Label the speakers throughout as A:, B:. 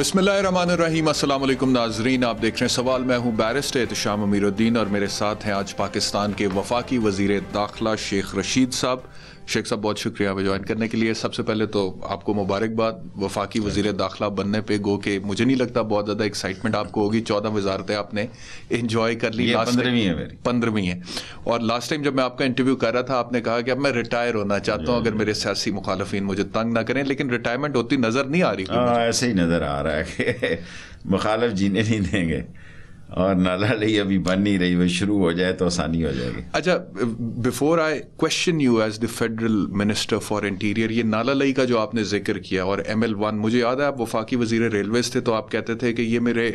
A: बसमिल नाजरीन आप देख रहे हैं सवाल मैं हूँ बैरिस्ट एहतशाम अमीरुद्दीन और मेरे साथ हैं आज पाकिस्तान के वफाकी वजीर दाखिला शेख रशीद साहब शेख साहब बहुत शुक्रिया हमें ज्वाइन करने के लिए सबसे पहले तो आपको मुबारकबाद वफाकी वजीर दाखिला बनने पे गो के मुझे नहीं लगता बहुत ज़्यादा एक्साइटमेंट आपको होगी चौदह वजारतें आपने इन्जॉय कर ली पंद्रहवीं है मेरी पंद्रहवीं है और लास्ट टाइम जब मैं आपका इंटरव्यू कर रहा था आपने कहा कि अब मैं रिटायर होना चाहता हूँ अगर मेरे सियासी मुखालफी मुझे तंग ना करें लेकिन रिटायरमेंट होती नज़र नहीं आ रही हाँ, ऐसे ही नज़र आ रहा है कि मुखालफ जीने
B: नहीं देंगे और नाला लही अभी बन नहीं रही वो शुरू हो जाए तो आसानी हो जाएगी
A: अच्छा before I question you as the federal minister for interior ये नाला लही का जो आपने जिक्र किया और एम एल वन मुझे याद है आप वफाकी वजीर रेलवेज थे तो आप कहते थे कि ये मेरे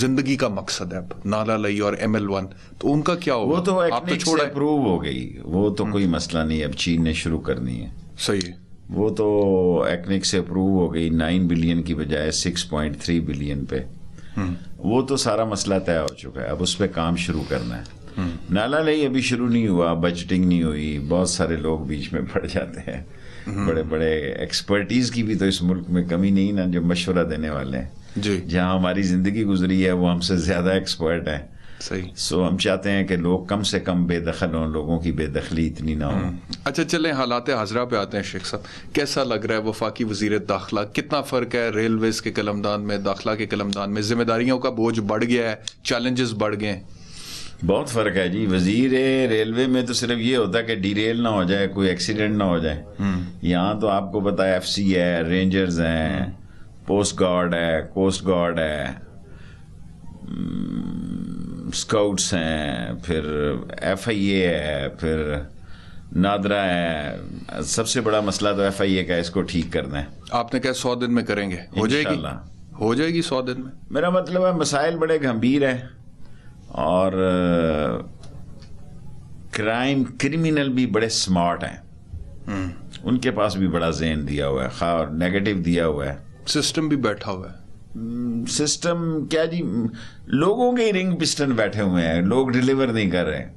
A: जिंदगी का मकसद है नाला लही और एम एल वन तो उनका क्या होगा वो तो आप तो छोड़ अप्रूव
B: हो गई वो तो हम्म। कोई मसला नहीं अब चीन ने शुरू करनी है सही है वो तो एक्निक से अप्रूव हो गई नाइन बिलियन की बजाय सिक्स पॉइंट थ्री बिलियन पे हम्म। वो तो सारा मसला तय हो चुका है अब उस पर काम शुरू करना है नाला नहीं अभी शुरू नहीं हुआ बजटिंग नहीं हुई बहुत सारे लोग बीच में पड़ जाते हैं बड़े बड़े एक्सपर्टीज़ की भी तो इस मुल्क में कमी नहीं ना जो मशवरा देने वाले हैं जहाँ हमारी ज़िंदगी गुजरी है वो हमसे ज़्यादा एक्सपर्ट हैं सही सो हम चाहते हैं कि लोग कम से कम बेदखल हों लोगों की बेदखली इतनी ना हो हम्म।
A: अच्छा चलें हालात हाजरा पे आते हैं शेख साहब कैसा लग रहा है वफाकी वजीर दाखिला कितना फ़र्क है रेलवेज़ के कलमदान में दाखिला के कलमदान में जिम्मेदारियों का बोझ बढ़ गया है चैलेंजेस बढ़ गए हैं बहुत फ़र्क है जी वजीर रेलवे
B: में तो सिर्फ ये होता है कि रेल ना हो जाए कोई एक्सीडेंट ना हो जाए हम्म। यहाँ तो आपको पता है एफ सी है रेंजर्स हैं पोस्ट हम्म। गार्ड है कोस्ट गार्ड है स्काउट्स हैं फिर एफ आई ए है फिर नादरा है सबसे बड़ा मसला तो एफ आई ए का इसको ठीक करना
A: है आपने कहा सौ दिन में करेंगे हो जाएगी हो जाएगी सौ दिन में मेरा मतलब है मसाइल बड़े गंभीर हैं
B: और क्राइम क्रिमिनल भी बड़े स्मार्ट हैं हम्म। उनके पास भी बड़ा जेन दिया हुआ है खा और नेगेटिव दिया हुआ है सिस्टम भी बैठा हुआ है सिस्टम क्या जी लोगों के रिंग पिस्टन बैठे हुए हैं लोग डिलीवर नहीं कर रहे हैं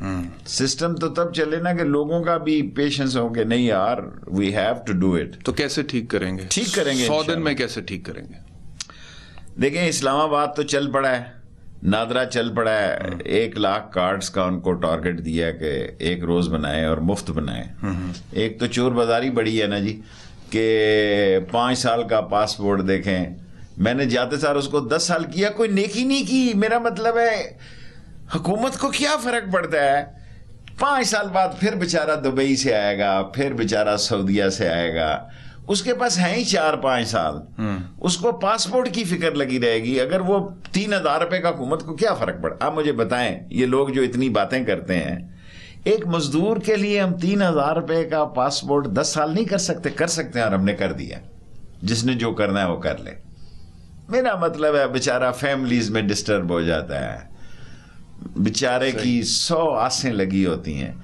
B: हम्म। सिस्टम तो तब चले ना कि लोगों का भी पेशेंस हो कि नहीं यार we
A: have to do it तो कैसे ठीक करेंगे ठीक करेंगे सौ दिन में कैसे ठीक करेंगे
B: देखें इस्लामाबाद तो चल पड़ा है नादरा चल पड़ा है हम्म। एक लाख कार्ड्स का उनको टारगेट दिया कि एक रोज बनाए और मुफ्त बनाए हम्म, एक तो चोर बाजारी बड़ी है ना जी कि पांच साल का पासपोर्ट देखें मैंने जाते सार उसको दस साल किया कोई नेकी नहीं की मेरा मतलब है हुकूमत को क्या फर्क पड़ता है पांच साल बाद फिर बेचारा दुबई से आएगा फिर बेचारा सऊदिया से आएगा उसके पास है ही चार पांच साल हम्म। उसको पासपोर्ट की फिक्र लगी रहेगी अगर वो तीन हजार रुपए का हुकूमत को क्या फ़र्क पड़ा आप मुझे बताएं ये लोग जो इतनी बातें करते हैं एक मजदूर के लिए हम तीन हजार रुपए का पासपोर्ट दस साल नहीं कर सकते कर सकते हैं और हमने कर दिया जिसने जो करना है वो कर ले मेरा मतलब है बेचारा फैमिलीज में डिस्टर्ब हो जाता है बेचारे की सौ आसें लगी होती हैं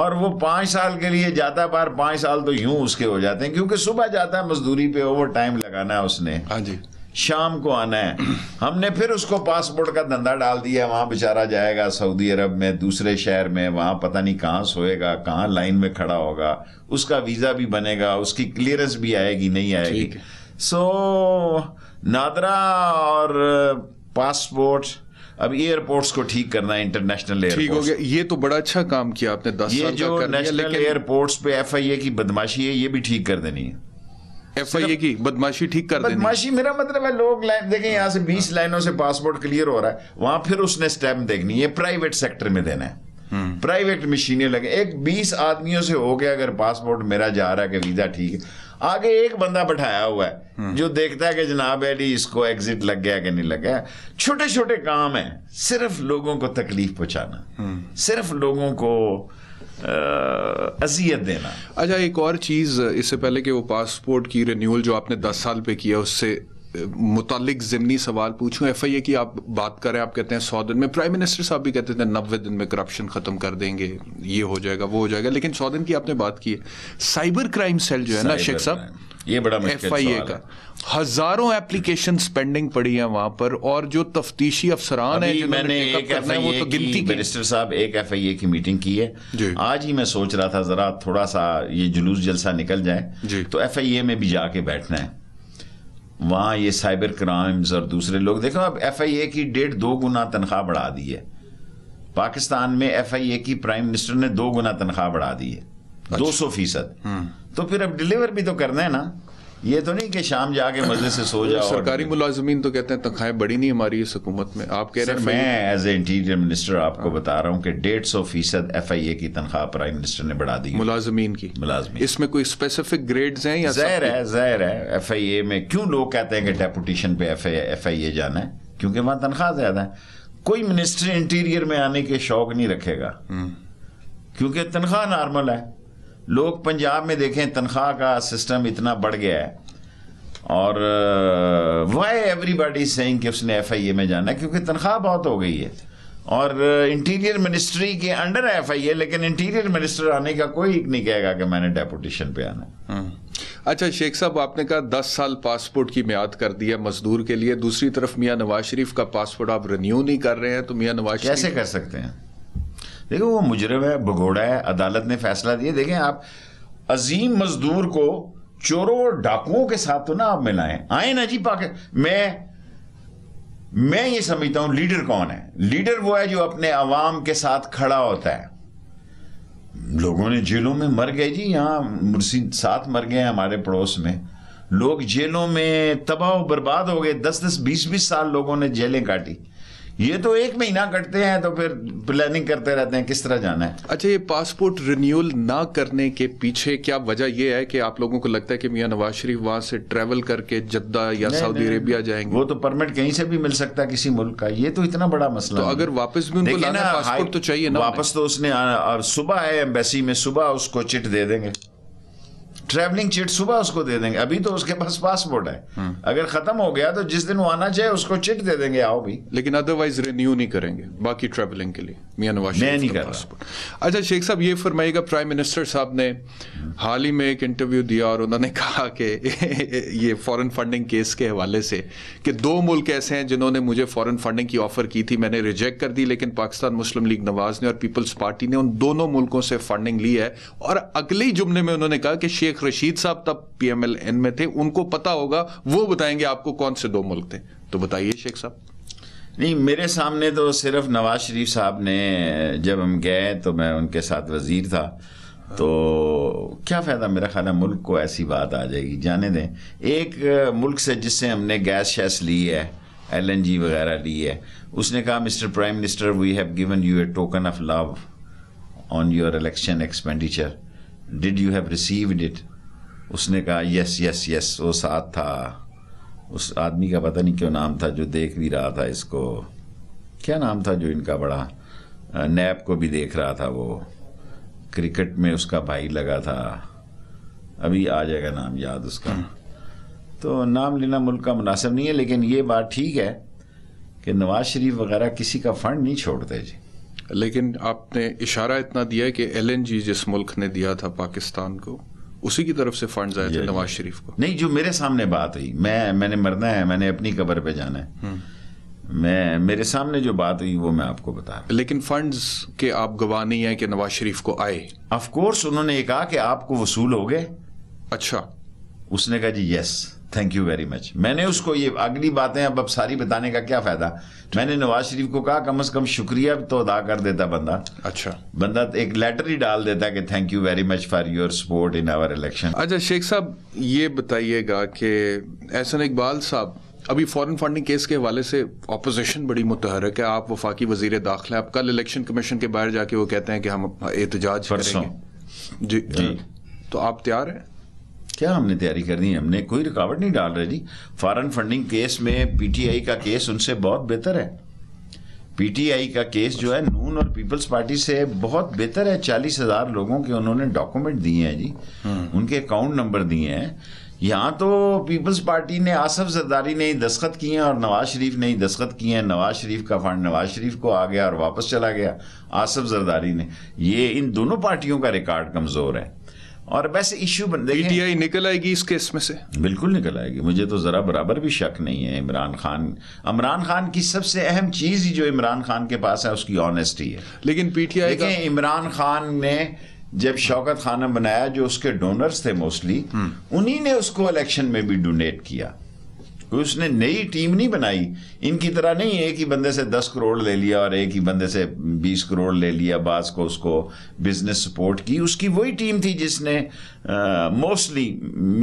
B: और वो पाँच साल के लिए जाता बार पाँच साल तो यूं उसके हो जाते हैं क्योंकि सुबह जाता है मजदूरी पे ओवर टाइम लगाना है उसने हाँ जी शाम को आना है हमने फिर उसको पासपोर्ट का धंधा डाल दिया वहाँ बेचारा जाएगा सऊदी अरब में दूसरे शहर में वहाँ पता नहीं कहाँ सोएगा कहाँ लाइन में खड़ा होगा उसका वीज़ा भी बनेगा उसकी क्लियरेंस भी आएगी नहीं आएगी सो so, नादरा और पासपोर्ट अब एयरपोर्ट्स को ठीक करना है इंटरनेशनल ठीक हो गया ये तो बड़ा अच्छा काम किया आपने दस ये साल जो नेशनल एयरपोर्ट्स पे एफआईए की बदमाशी है ये भी ठीक कर देनी है एफ
A: आई ए की बदमाशी ठीक कर बदमाशी
B: मेरा मतलब है लोग लाइन देखें यहाँ से बीस हाँ। लाइनों से पासपोर्ट क्लियर हो रहा है वहां फिर उसने स्टैम्प देखनी है प्राइवेट सेक्टर में देना है प्राइवेट हम्म। मशीनें लगे एक बीस आदमियों से हो गया अगर पासपोर्ट मेरा जा रहा है कि वीजा ठीक है आगे एक बंदा बैठाया हुआ है हम्म। जो देखता है कि जनाब अली इसको एग्जिट लग गया कि नहीं लग गया छोटे छोटे काम है सिर्फ लोगों को तकलीफ पहुंचाना हम्म। सिर्फ लोगों को
A: अजियत देना अच्छा एक और चीज़ इससे पहले कि वो पासपोर्ट की रिन्यूअल जो आपने दस साल पे किया उससे मुतल ज़मनी सवाल पूछूँ एफ आई ए की आप बात करें आप कहते हैं सौ दिन में प्राइम मिनिस्टर साहब भी कहते थे नब्बे दिन में करप्शन ख़त्म कर देंगे ये हो जाएगा वो हो जाएगा लेकिन सौ दिन की आपने बात की है साइबर क्राइम सेल जो है ना शेख साहब ये बड़ा एफ आई ए का हजारों एप्लीकेशन पेंडिंग पड़ी है वहां पर और जो तफ्तीशी अफसरान है मैंने एक एफ आई ए गिनती
B: मिनिस्टर साहब एक एफ आई ए की मीटिंग की है आज ही मैं सोच रहा था जरा थोड़ा सा ये जुलूस जलसा निकल जाए तो एफ आई ए में भी जाके बैठना है वहाँ ये साइबर क्राइम्स और दूसरे लोग देखो अब एफ आई ए की डेढ़ दो गुना तनख्वाह बढ़ा दी है पाकिस्तान में एफ आई ए की प्राइम मिनिस्टर ने दो गुना तनख्वाह बढ़ा दी है अच्छा। दो सौ फीसद हम्म। तो फिर अब डिलीवर भी तो करना है ना
A: ये तो नहीं कि शाम जाके मजे से सो जाओ सरकारी मुलाजमीन तो कहते हैं तनख्वाहें बड़ी नहीं हमारी इस हुकूमत में आप कह रहे हैं मैं
B: एज ए इंटीरियर मिनिस्टर आपको बता रहा हूँ कि डेढ़ सौ फीसद एफ आई ए की तनख्वाह प्राइम मिनिस्टर ने बढ़ा दी
A: मुलाजमीन की मुलाजमी इसमें कोई स्पेसिफिक ग्रेड है या जहर है
B: जहर है एफ आई ए में क्यों लोग कहते हैं कि डेपुटेशन पे एफ आई ए जाना है क्योंकि वहाँ तनख्वाह ज्यादा है कोई मिनिस्टर इंटीरियर में आने के शौक नहीं रखेगा हम्म। क्योंकि तनख्वाह नॉर्मल है लोग पंजाब में देखें तनख्वाह का सिस्टम इतना बढ़ गया है और वाई एवरीबॉडी सेइंग कि उसने एफआईए में जाना है क्योंकि तनख्वाह बहुत हो गई है और इंटीरियर मिनिस्ट्री के अंडर एफ आई ए लेकिन इंटीरियर मिनिस्टर आने का कोई एक नहीं कहेगा कि मैंने डेपुटेशन पे आना
A: हाँ। अच्छा शेख साहब आपने कहा दस साल पासपोर्ट की म्याद कर दी है मजदूर के लिए दूसरी तरफ मियाँ नवाज शरीफ का पासपोर्ट आप रिन्यू नहीं कर रहे हैं तो मियाँ नवाज कैसे कर सकते हैं
B: देखो वो मुजरब है भगोड़ा है अदालत ने फैसला दिया देखें आप अजीम मजदूर को चोरों और डाकुओं के साथ तो ना आप मिलाएं आए ना जी पाके मैं मैं ये समझता हूं लीडर कौन है लीडर वो है जो अपने अवाम के साथ खड़ा होता है लोगों ने जेलों में मर गए जी यहां मुर्सी साथ मर गए हमारे पड़ोस में लोग जेलों में तबाह बर्बाद हो गए दस दस बीस बीस साल लोगों ने जेलें
A: काटी ये तो एक महीना कटते हैं तो फिर प्लानिंग करते रहते हैं किस तरह जाना है अच्छा ये पासपोर्ट रिन्यूअल ना करने के पीछे क्या वजह यह है कि आप लोगों को लगता है कि मियां नवाज शरीफ वहां से ट्रेवल करके जद्दा या सऊदी अरेबिया जाएंगे वो तो परमिट कहीं से भी मिल सकता है किसी
B: मुल्क का ये तो इतना बड़ा मसला तो अगर वापस भी उनको लाना पासपोर्ट तो चाहिए ना वापस तो उसने सुबह है एम्बेसी में सुबह उसको चिट दे देंगे ट्रैवलिंग चिट सुबह उसको दे देंगे
A: अभी तो उसके पास पासपोर्ट है हाँ। अगर खत्म हो गया तो जिस दिन वो आना चाहे उसको चिट दे देंगे आओ भी लेकिन अदरवाइज रिन्यू नहीं करेंगे बाकी ट्रैवलिंग के लिए मियाँ नवाज मैं नहीं कर अच्छा शेख साहब ये फरमाइएगा प्राइम मिनिस्टर साहब ने हाल ही में एक इंटरव्यू दिया और उन्होंने कहा कि ये फॉरन फंडिंग केस के हवाले से कि दो मुल्क ऐसे हैं जिन्होंने मुझे फॉरन फंडिंग की ऑफर की थी मैंने रिजेक्ट कर दी लेकिन पाकिस्तान मुस्लिम लीग नवाज ने और पीपल्स पार्टी ने उन दोनों मुल्कों से फंडिंग ली है और अगले ही जुमले में उन्होंने कहा कि शेख शेख रशीद साहब तब पीएमएलएन में थे उनको पता होगा वो बताएंगे आपको कौन से दो मुल्क थे तो बताइए शेख साहब
B: नहीं मेरे सामने तो सिर्फ नवाज शरीफ साहब ने जब हम गए तो मैं उनके साथ वजीर था तो क्या फ़ायदा मेरा ख्याल है मुल्क को ऐसी बात आ जाएगी जाने दें एक मुल्क से जिससे हमने गैस शैस ली है एलएनजी वगैरह ली है उसने कहा mister prime minister we have given you a token of love on your election expenditure did you have received it उसने कहा यस यस यस वो साथ था उस आदमी का पता नहीं क्यों नाम था जो देख भी रहा था इसको क्या नाम था जो इनका बड़ा नैप को भी देख रहा था वो क्रिकेट में उसका भाई लगा था अभी आ जाएगा नाम याद उसका तो नाम लेना मुल्क का मुनासिब नहीं है लेकिन ये बात ठीक है कि
A: नवाज शरीफ वगैरह किसी का फंड नहीं छोड़ते जी लेकिन आपने इशारा इतना दिया कि एल जिस मुल्क ने दिया था पाकिस्तान को उसी की तरफ से फंड आए थे नवाज शरीफ को नहीं जो मेरे सामने बात हुई मैं मैंने मरना है मैंने अपनी कबर पे जाना है
B: हम्म। मैं मेरे सामने जो बात हुई वो मैं आपको बता रहा लेकिन फंड्स के आप गवाह नहीं है कि नवाज शरीफ को आए ऑफ कोर्स उन्होंने ये कहा कि आपको वसूल हो गए अच्छा उसने कहा जी yes thank you very much मैंने उसको ये अगली बातें अब अब सारी बताने का क्या फायदा मैंने नवाज शरीफ को कहा कम से कम शुक्रिया तो अदा कर देता बंदा अच्छा बंदा एक लेटर ही डाल देता कि thank you very much
A: for your support in our election अच्छा शेख साहब ये बताइएगा कि एहसन इकबाल साहब अभी फॉरेन फंडिंग केस के हवाले से अपोजिशन बड़ी मुतहरक है आप वफाकी वजीर दाखिल आप कल इलेक्शन कमीशन के बाहर जाके वो कहते हैं कि हम एहतजाज जी जी तो आप तैयार हैं
B: क्या हमने तैयारी करनी है हमने कोई रुकावट नहीं डाल रहे जी फॉरेन फंडिंग केस में पीटीआई का केस उनसे बहुत बेहतर है पीटीआई का केस जो है नून और पीपल्स पार्टी से बहुत बेहतर है चालीस हजार लोगों के उन्होंने डॉक्यूमेंट दिए हैं जी हम्म। उनके अकाउंट नंबर दिए हैं यहाँ तो पीपल्स पार्टी ने आसफ जरदारी ने ही दस्खत किए हैं और नवाज शरीफ ने ही दस्खत किए हैं नवाज शरीफ का फंड नवाज शरीफ को आ गया और वापस चला गया आसफ जरदारी ने ये इन दोनों पार्टियों का रिकॉर्ड कमज़ोर है और वैसे इश्यू बन पीटीआई निकल आएगी इस केस में से बिल्कुल निकल आएगी मुझे तो ज़रा बराबर भी शक नहीं है इमरान खान इमरान खान की सबसे अहम चीज़ ही जो इमरान खान के पास है उसकी ऑनेस्टी है लेकिन पीटीआई देखें इमरान खान ने जब शौकत खाना बनाया जो उसके डोनर्स थे मोस्टली हम्म। उन्हीं ने उसको इलेक्शन में भी डोनेट किया कोई उसने नई टीम नहीं बनाई इनकी तरह नहीं एक ही बंदे से दस करोड़ ले लिया और एक ही बंदे से बीस करोड़ ले लिया बाज को उसको बिजनेस सपोर्ट की उसकी वही टीम थी जिसने मोस्टली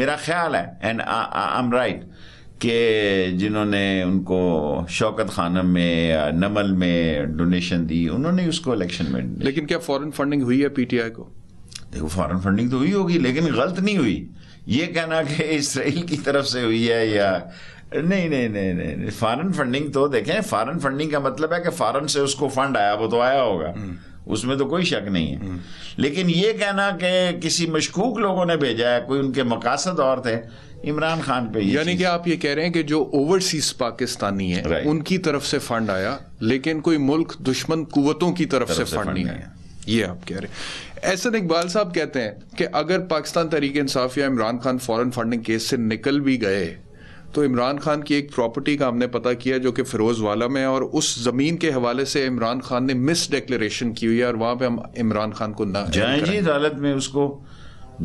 B: मेरा ख्याल है एंड आई एम राइट के जिन्होंने उनको शौकत खानम में नमल में डोनेशन दी उन्होंने उसको इलेक्शन में
A: लेकिन क्या फॉरेन फंडिंग हुई है पीटीआई को
B: देखो फॉरेन फंडिंग तो हुई होगी लेकिन गलत नहीं हुई
A: ये कहना कि
B: इसराइल की तरफ से हुई है या नहीं नहीं नहीं नहीं, फॉरन फंडिंग तो देखें फॉरन फंडिंग का मतलब है कि फॉरन से उसको फंड आया वो तो आया होगा हम्म। उसमें तो कोई शक नहीं है हम्म। लेकिन ये कहना कि किसी मशकूक लोगों ने भेजा है कोई उनके मकासद और थे
A: इमरान खान पे यानी कि आप ये कह रहे हैं कि जो ओवरसीज पाकिस्तानी है उनकी तरफ से फंड आया लेकिन कोई मुल्क दुश्मन कुवतों की तरफ, तरफ से, से फंड नहीं आया ये आप कह रहे हैं एहसन इकबाल साहब कहते हैं कि अगर पाकिस्तान तरीके इंसाफ या Imran Khan foreign funding case से निकल भी गए तो इमरान खान की एक प्रॉपर्टी का हमने पता किया जो कि फिरोज़ वाला में है और उस ज़मीन के हवाले से इमरान खान ने मिस डिक्लेरेशन की हुई है और वहां पर हम इमरान खान को ना जाए जी अदालत में उसको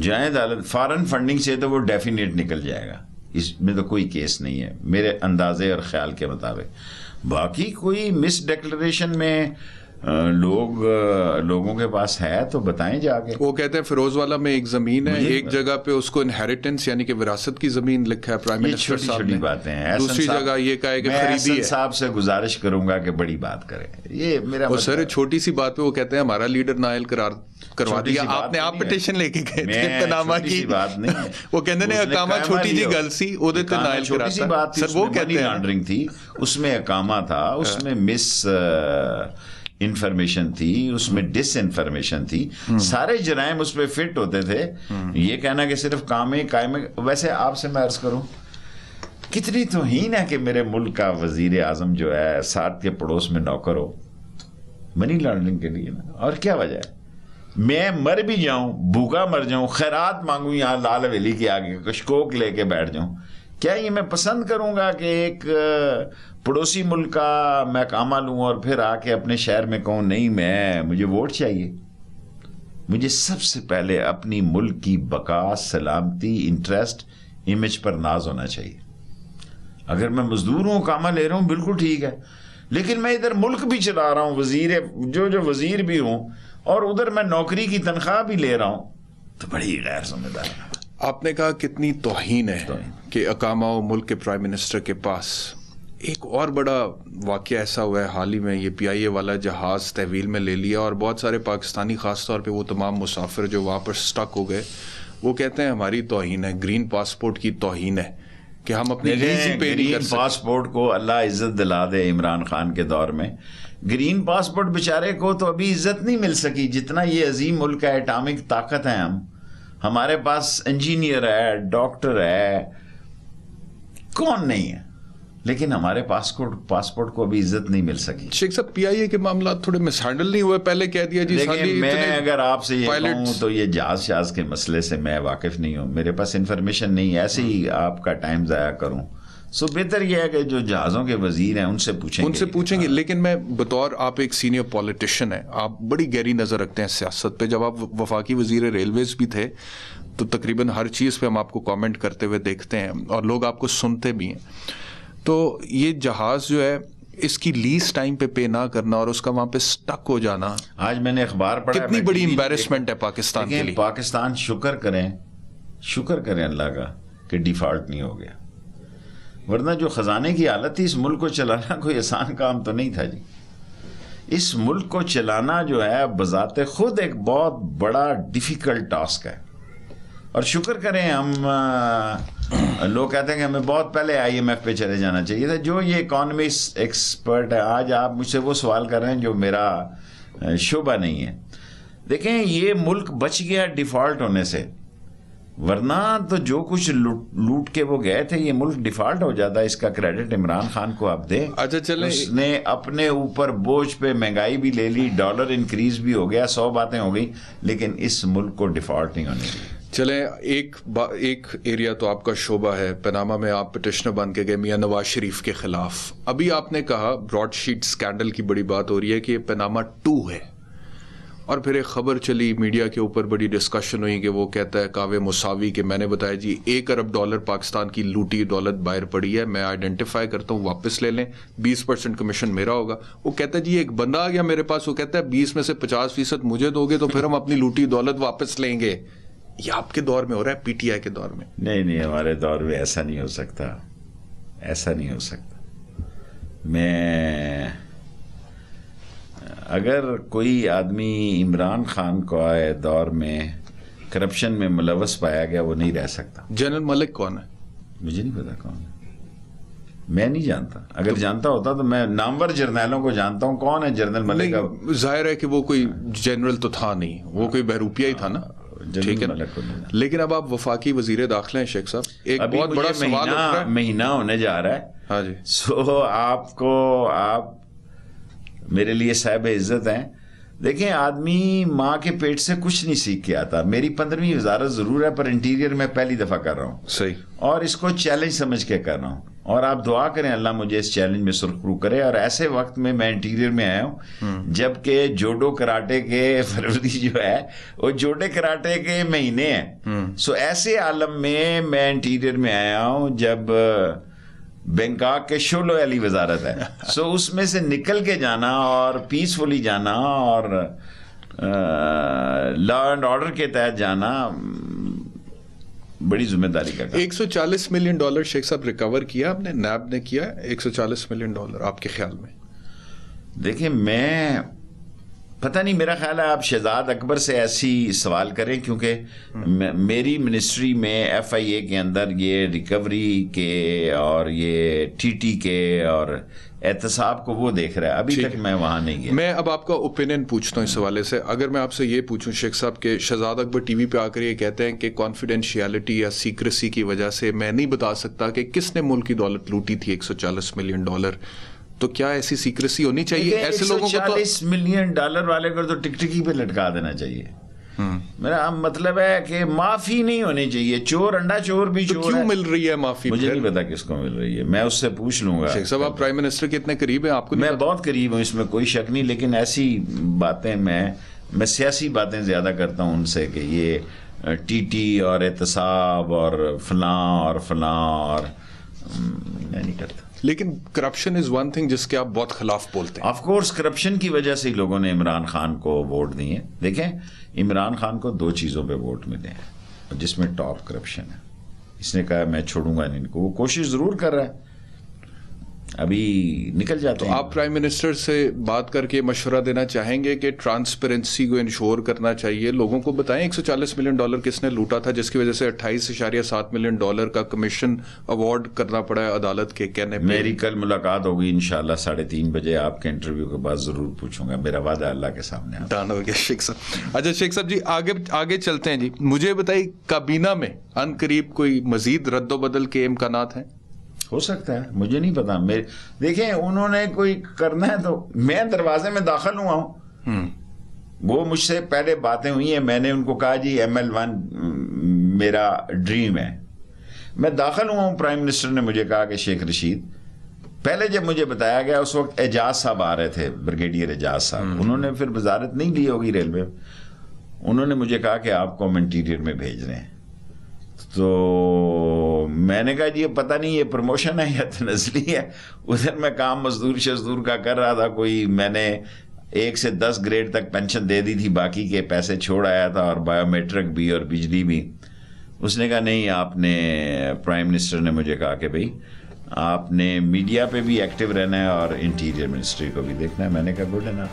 A: जाए अदालत फॉरन फंडिंग से तो वो डेफिनेट निकल
B: जाएगा इसमें तो कोई केस नहीं है मेरे अंदाजे और ख्याल के मुताबिक बाकी
A: कोई मिस डिक्लेरेशन में लोग लोगों के पास है तो बताएं जाके वो कहते हैं फिरोजवाला में एक जमीन है एक जगह पे उसको इनहेरिटेंस यानी कि विरासत की जमीन लिखा है प्राइम मिनिस्टर साहब ने बातें हैं दूसरी जगह ये कहे कि खरीदी है साहब से गुजारिश करूंगा कि बड़ी बात करें ये मेरा वो सर मतलब छोटी सी बात पे वो कहते हैं हमारा लीडर नायल करार करवा दिया आपने आप पिटिशन लेके गए थे कनामा की बात नहीं वो कहते ने अकामा छोटी जी गल सी ओदे ते नायल छोटी सी बात सर वो कहते हैं
B: लॉन्ड्रिंग थी उसमें अकामा था उसमें मिस हाँ। इंफॉर्मेशन थी उसमें डिस इंफॉर्मेशन थी हम्म। सारे जराइम उसमें फिट होते थे हम्म। ये कहना कि सिर्फ काम ही कायम वैसे आपसे मैं अर्ज करूं कितनी तो हीन है कि मेरे मुल्क का वजीर आजम जो है साथ के पड़ोस में नौकर हो मनी लॉन्ड्रिंग के लिए ना और क्या वजह है मैं मर भी जाऊं भूखा मर जाऊं खैरात मांगू यहां लाल हवेली के आगे कुछ कोक लेके बैठ जाऊं क्या ये मैं पसंद करूंगा कि एक पड़ोसी मुल्क का मैं कामा लूँ और फिर आके अपने शहर में कहूँ नहीं मैं मुझे वोट चाहिए मुझे सबसे पहले अपनी मुल्क की बका सलामती इंटरेस्ट इमेज पर नाज होना चाहिए अगर मैं मजदूर हूँ कामा ले रहा हूँ बिल्कुल ठीक है लेकिन मैं इधर मुल्क भी चला रहा हूँ वजीर जो जो वजीर भी हूँ और उधर मैं नौकरी
A: की तनख्वाह भी ले रहा हूँ तो बड़ी गैर जिम्मेदार आपने कहा कितनी तोहन है कि अकामा मुल्क के प्राइम मिनिस्टर के पास एक और बड़ा वाक़ ऐसा हुआ है हाल ही में ये पी आई ए वाला जहाज़ तहवील में ले लिया और बहुत सारे पाकिस्तानी ख़ास तौर पर वो तमाम मुसाफिर जो वहाँ पर स्टक हो गए वो कहते हैं हमारी तोहन है ग्रीन पासपोर्ट की तोहन है कि हम अपने ग्रीन पासपोर्ट को अल्लाह इज्जत दिला दे इमरान खान
B: के दौर में ग्रीन पासपोर्ट बेचारे को तो अभी इज्जत नहीं मिल सकी जितना ये अजीम मुल्क है एटामिक ताकत है हम हमारे पास इंजीनियर है डॉक्टर है कौन नहीं है लेकिन हमारे पासपोर्ट पासपोर्ट को अभी इज्जत नहीं मिल सकी
A: शेख साहब पीआईए के मामला थोड़े मिसहैंडल नहीं हुए पहले कह दिया जी लेकिन मैं अगर
B: आपसे ये कहूं तो ये जहाज शाज के मसले से मैं वाकिफ नहीं हूं मेरे पास इंफॉर्मेशन नहीं ऐसे ही
A: आपका टाइम ज़ाया करूं सो बेहतर यह है कि जो जहाज़ों के वजीर हैं उनसे पूछेंगे उनसे पूछेंगे हाँ। लेकिन मैं बतौर आप एक सीनियर पॉलिटिशियन हैं आप बड़ी गहरी नज़र रखते हैं सियासत पे जब आप वफाकी वजीर रेलवेज़ भी थे तो तकरीबन हर चीज़ पे हम आपको कमेंट करते हुए देखते हैं और लोग आपको सुनते भी हैं तो ये जहाज़ जो है इसकी लीज टाइम पे पे ना करना और उसका वहां पे स्टक हो जाना आज मैंने अखबार पढ़ा कितनी बड़ी एम्बेरसमेंट
B: है पाकिस्तान के लिए पाकिस्तान शुक्र करें शुक्र करें अल्लाह का कि डिफॉल्ट नहीं हो गया वरना जो ख़जाने की हालत थी इस मुल्क को चलाना कोई आसान काम तो नहीं था जी इस मुल्क को चलाना जो है बजाते खुद एक बहुत बड़ा डिफ़िकल्ट टास्क है और शुक्र करें हम लोग कहते हैं कि हमें बहुत पहले आईएमएफ पे चले जाना चाहिए था जो ये इकॉनमिक्स एक्सपर्ट है आज आप मुझसे वो सवाल कर रहे हैं जो मेरा शोभा नहीं है देखें ये मुल्क बच गया डिफ़ॉल्ट होने से वरना तो जो कुछ लूट लूट के वो गए थे ये मुल्क डिफॉल्ट हो जाता है इसका क्रेडिट इमरान खान को आप दे अच्छा चले उसने अपने ऊपर बोझ पे महंगाई भी ले ली डॉलर इंक्रीज भी हो गया सौ बातें हो गई लेकिन इस मुल्क को डिफॉल्ट नहीं होने दी
A: एक एक एरिया तो आपका शोभा है पनामा में आप पटिशनर बन के गए मियाँ नवाज शरीफ के खिलाफ अभी आपने कहा ब्रॉडशीट स्कैंडल की बड़ी बात हो रही है कि पनामा टू है और फिर एक खबर चली मीडिया के ऊपर बड़ी डिस्कशन हुई कि वो कहता है कावे मुसावी के मैंने बताया जी एक अरब डॉलर पाकिस्तान की लूटी दौलत बाहर पड़ी है मैं आइडेंटिफाई करता हूँ वापस ले लें बीस परसेंट कमीशन मेरा होगा वो कहता है जी एक बंदा आ गया मेरे पास वो कहता है बीस में से पचास फीसद मुझे दोगे तो फिर हम अपनी लूटी दौलत वापस लेंगे ये आपके दौर में हो रहा है पीटीआई के दौर में
B: नहीं नहीं हमारे दौर में ऐसा नहीं हो सकता ऐसा नहीं हो सकता मैं अगर कोई आदमी इमरान खान को आए दौर में करप्शन में मुलवस पाया गया वो नहीं रह सकता
A: जनरल मलिक कौन है मुझे नहीं पता कौन है
B: मैं नहीं जानता अगर तो, जानता होता तो मैं नामवर जर्नैलों को जानता हूँ कौन है जनरल मलिक का
A: जाहिर है कि वो कोई जनरल तो था नहीं वो कोई बहरूपिया ही था ना हाँ, ठीक है ना लेकिन अब आप वफाकी वजीर दाखिले हैं शेख साहब एक बहुत बड़ा महीना होने जा रहा है हाँ जी सो आपको आप
B: मेरे लिए साहब इज्जत हैं देखें आदमी माँ के पेट से कुछ नहीं सीख के आता मेरी पंद्रहवीं वजारत जरूर है पर इंटीरियर में पहली दफा कर रहा हूँ सही और इसको चैलेंज समझ के कर रहा हूँ और आप दुआ करें अल्लाह मुझे इस चैलेंज में सुरखरू करे और ऐसे वक्त में मैं इंटीरियर में आया हूँ हम्म। जबकि जोडो कराटे के फरवरी जो है वो जोडे कराटे के महीने हैं सो हम्म। ऐसे आलम में मैं इंटीरियर में आया हूँ जब बैंकॉक के शोलो अली वजारत है सो so, उसमें से निकल के जाना और पीसफुली जाना और लॉ एंड ऑर्डर के तहत जाना बड़ी जिम्मेदारी का
A: सौ 140 मिलियन डॉलर शेख साहब रिकवर किया आपने नैब ने किया 140 मिलियन डॉलर आपके ख्याल में देखिए मैं पता नहीं मेरा ख्याल है आप शहजाद अकबर से ऐसी
B: सवाल करें क्योंकि मेरी मिनिस्ट्री में एफ आई ए के अंदर ये रिकवरी के और ये टी टी के और एहतसाब को वो देख रहा है अभी तक मैं वहाँ नहीं
A: गया मैं अब आपका ओपिनियन पूछता हूँ इस हवाले से अगर मैं आपसे ये पूछूं शेख साहब के शहजाद अकबर टीवी पे आकर ये कहते हैं कि कॉन्फिडेंशियलिटी या सीक्रेसी की वजह से मैं नहीं बता सकता कि किसने मुल्क की दौलत लूटी थी 140 मिलियन डॉलर तो क्या ऐसी सीक्रेसी होनी चाहिए ऐसे लोगों को तो मिलियन डॉलर वाले को तो टिकटिकी पे लटका देना चाहिए
B: हाँ। मेरा मतलब है कि माफी नहीं होनी चाहिए चोर अंडा चोर भी तो चोर क्यों मिल रही है माफी मुझे नहीं पता किसको मिल रही है मैं उससे पूछ लूंगा शेख साहब आप प्राइम मिनिस्टर के इतने करीब हैं आपको मैं बहुत करीब हूँ इसमें कोई शक नहीं लेकिन ऐसी बातें मैं मैं सियासी बातें ज्यादा करता हूँ उनसे कि ये टी टी और एहतसाब और फला और फला और हम्म, नहीं करता लेकिन करप्शन इज वन थिंग जिसके आप बहुत खिलाफ बोलते हैं ऑफकोर्स करप्शन की वजह से लोगों ने इमरान खान को वोट दिए देखें इमरान खान को दो चीज़ों पे वोट मिले हैं जिसमें टॉप करप्शन है इसने कहा मैं छोड़ूंगा इनको वो कोशिश ज़रूर कर रहा है अभी
A: निकल जाते तो हैं आप प्राइम मिनिस्टर से बात करके मशवरा देना चाहेंगे कि ट्रांसपेरेंसी को इंश्योर करना चाहिए लोगों को बताएं 140 मिलियन डॉलर किसने लूटा था जिसकी वजह से अट्ठाईस इशारिया सात मिलियन डॉलर का कमीशन अवार्ड करना पड़ा है अदालत के कहने मेरी कल मुलाकात होगी इन साढ़े तीन बजे
B: आपके इंटरव्यू के बाद जरूर पूछूंगा मेरा वादा अल्लाह के सामने
A: हो गया शेख साहब अच्छा शेख साहब जी आगे आगे चलते हैं जी मुझे बताइए काबीना में करीब कोई मजीद रद्दोबदल के इम्कान हैं
B: हो सकता है मुझे नहीं पता मेरे देखें उन्होंने कोई करना है तो मैं दरवाजे में दाखिल हुआ हूँ हम्म। वो मुझसे पहले बातें हुई हैं मैंने उनको कहा जी एम एल वन मेरा ड्रीम है मैं दाखिल हुआ हूँ प्राइम मिनिस्टर ने मुझे कहा कि शेख रशीद पहले जब मुझे बताया गया उस वक्त एजाज साहब आ रहे थे ब्रिगेडियर एजाज साहब हम्म। उन्होंने फिर वजारत नहीं ली होगी रेलवे उन्होंने मुझे कहा कि आपको हम इंटीरियर में भेज रहे हैं तो मैंने कहा जी ये पता नहीं ये प्रमोशन है या तनजली तो है उधर मैं काम मजदूर शजदूर का कर रहा था कोई मैंने एक से दस ग्रेड तक पेंशन दे दी थी बाकी के पैसे छोड़ आया था और बायोमेट्रिक भी और बिजली भी उसने कहा नहीं आपने प्राइम मिनिस्टर ने मुझे कहा कि भाई आपने मीडिया पे भी एक्टिव रहना है और इंटीरियर मिनिस्ट्री को भी देखना है मैंने कहा गुड है ना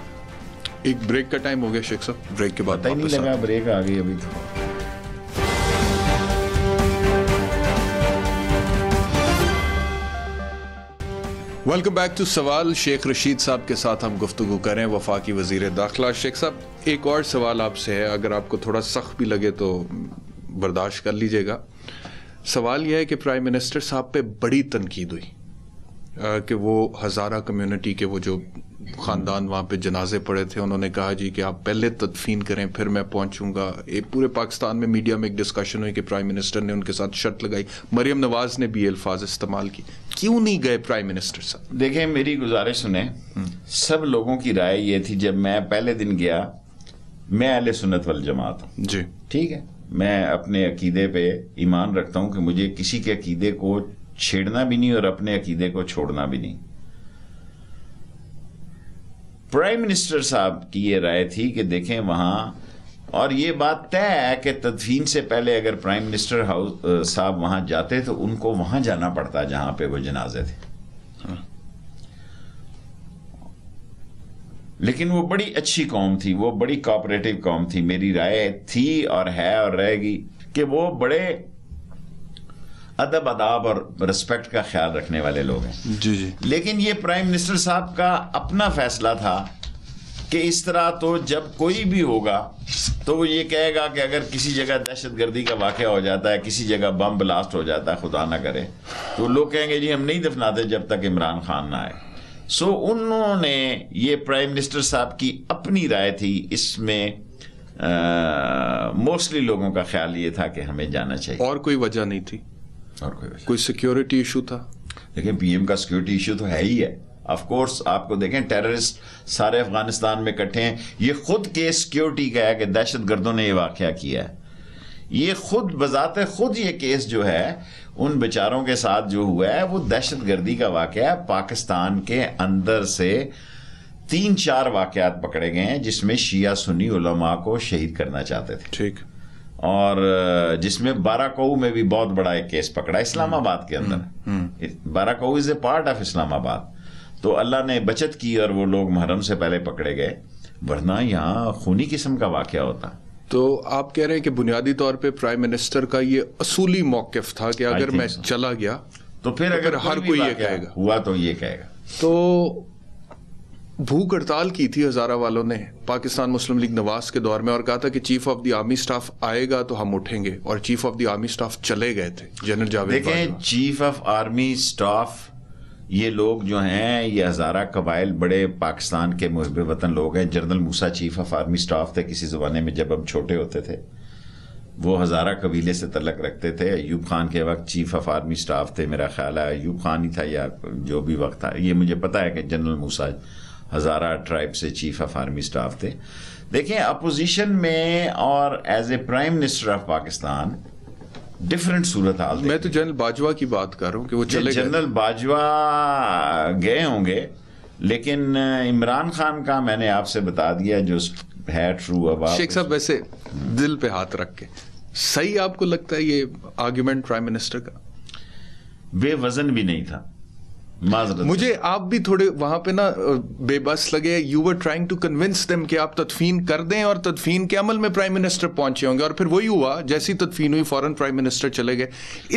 A: एक ब्रेक का टाइम हो गया शेख साहब ब्रेक के बाद नहीं लगा ब्रेक आ गई अभी तो वेलकम बैक टू सवाल शेख रशीद साहब के साथ हम गुफ्तु करें वफाकी वजीर दाखिला शेख साहब एक और सवाल आपसे है अगर आपको थोड़ा सख्त भी लगे तो बर्दाश्त कर लीजिएगा सवाल यह है कि प्राइम मिनिस्टर साहब पे बड़ी तनकीद हुई कि वो हज़ारा कम्युनिटी के वो जो ख़ानदान वहाँ पे जनाजे पड़े थे उन्होंने कहा जी कि आप पहले तदफीन करें फिर मैं पहुंचूंगा ये पूरे पाकिस्तान में मीडिया में एक डिस्कशन हुई कि प्राइम मिनिस्टर ने उनके साथ शर्त लगाई मरियम नवाज़ ने भी ये अल्फाज इस्तेमाल की क्यों नहीं गए प्राइम मिनिस्टर साहब देखें मेरी गुजारिश सुने हम्म।
B: सब लोगों की राय ये थी जब मैं पहले दिन गया मैं अल सुनत वाल जमात हूँ जी ठीक है मैं अपने अकीदे पे ईमान रखता हूँ कि मुझे किसी के अकीदे को छेड़ना भी नहीं और अपने अकीदे को छोड़ना भी नहीं प्राइम मिनिस्टर साहब की ये राय थी कि देखें वहाँ और ये बात तय है कि तदफीन से पहले अगर प्राइम मिनिस्टर हाउस साहब वहाँ जाते तो उनको वहाँ जाना पड़ता जहाँ पे वो जनाजे थे लेकिन वो बड़ी अच्छी कौम थी वो बड़ी कॉपरेटिव कौम थी मेरी राय थी और है और रहेगी कि वो बड़े अदब अदाब और रिस्पेक्ट का ख्याल रखने वाले लोग हैं जी जी लेकिन ये प्राइम मिनिस्टर साहब का अपना फैसला था कि इस तरह तो जब कोई भी होगा तो वो ये कहेगा कि अगर किसी जगह दहशत गर्दी का वाक़ हो जाता है किसी जगह बम ब्लास्ट हो जाता है खुदा ना करे तो लोग कहेंगे जी हम नहीं दफनाते जब तक इमरान खान ना आए सो उन्होंने ये प्राइम मिनिस्टर साहब की अपनी राय थी इसमें मोस्टली लोगों का ख्याल ये था कि हमें जाना चाहिए और कोई वजह नहीं थी और कोई कोई सिक्योरिटी इशू था देखिए पीएम का सिक्योरिटी इशू तो है ही है ऑफ कोर्स आपको देखें टेररिस्ट सारे अफगानिस्तान में इकट्ठे हैं ये खुद के सिक्योरिटी का है कि दहशत गर्दों ने यह वाक़ किया है ये खुद बजात खुद ये केस जो है उन बेचारों के साथ जो हुआ है वो दहशत गर्दी का वाक़ है पाकिस्तान के अंदर से तीन चार वाक़ात पकड़े गए हैं जिसमें शिया सुनी उलमा को शहीद करना चाहते थे ठीक और जिसमें बाराकऊ में भी बहुत बड़ा एक केस पकड़ा इस्लामाबाद के अंदर हम्म, हम्म। Barakahu is a part of Islamabad तो अल्लाह ने बचत की और
A: वो लोग महरम से पहले पकड़े गए वरना यहाँ खूनी किस्म का वाक़ होता तो आप कह रहे हैं कि बुनियादी तौर पे प्राइम मिनिस्टर का ये असूली मौकफ था कि अगर मैं so. चला गया तो फिर तो अगर हर कोई ये कहेगा हुआ तो ये कहेगा तो भूख हड़ताल की थी हजारा वालों ने पाकिस्तान मुस्लिम लीग नवाज के दौर में और कहा था कि chief of the army staff आएगा तो हम उठेंगे और chief of the army staff चले गए थे जनरल जावेद देखें चीफ ऑफ आर्मी स्टाफ ये लोग जो हैं ये हज़ारा कबाइल बड़े
B: पाकिस्तान के महब वतन लोग हैं general Musa chief of army staff थे किसी ज़माने में जब हम छोटे होते थे वो हज़ारा कबीले से तलक रखते थे अयूब खान के वक्त चीफ ऑफ आर्मी स्टाफ थे मेरा ख्याल है अयूब खान ही था या जो भी वक्त था ये मुझे पता है कि जनरल मूसा हज़ारा ट्राइब से चीफ ऑफ आर्मी स्टाफ थे देखें अपोजिशन में और as a prime minister of Pakistan different सूरत हाल मैं तो जनरल बाजवा की बात कर रहा हूँ कि वो चले जनरल बाजवा गए होंगे लेकिन
A: इमरान खान का मैंने आपसे बता दिया जो
B: है ट्रू अब शेख
A: साहब वैसे दिल पे हाथ रख के सही आपको लगता है ये आर्ग्यूमेंट प्राइम मिनिस्टर का बेवजन भी नहीं था मुझे आप भी थोड़े वहां पे ना बेबस लगे you were trying to convince them कि आप तदफीन कर दें और तदफीन के अमल में प्राइम मिनिस्टर पहुंचे होंगे और फिर वही हुआ जैसी तदफीन हुई फॉरन प्राइम मिनिस्टर चले गए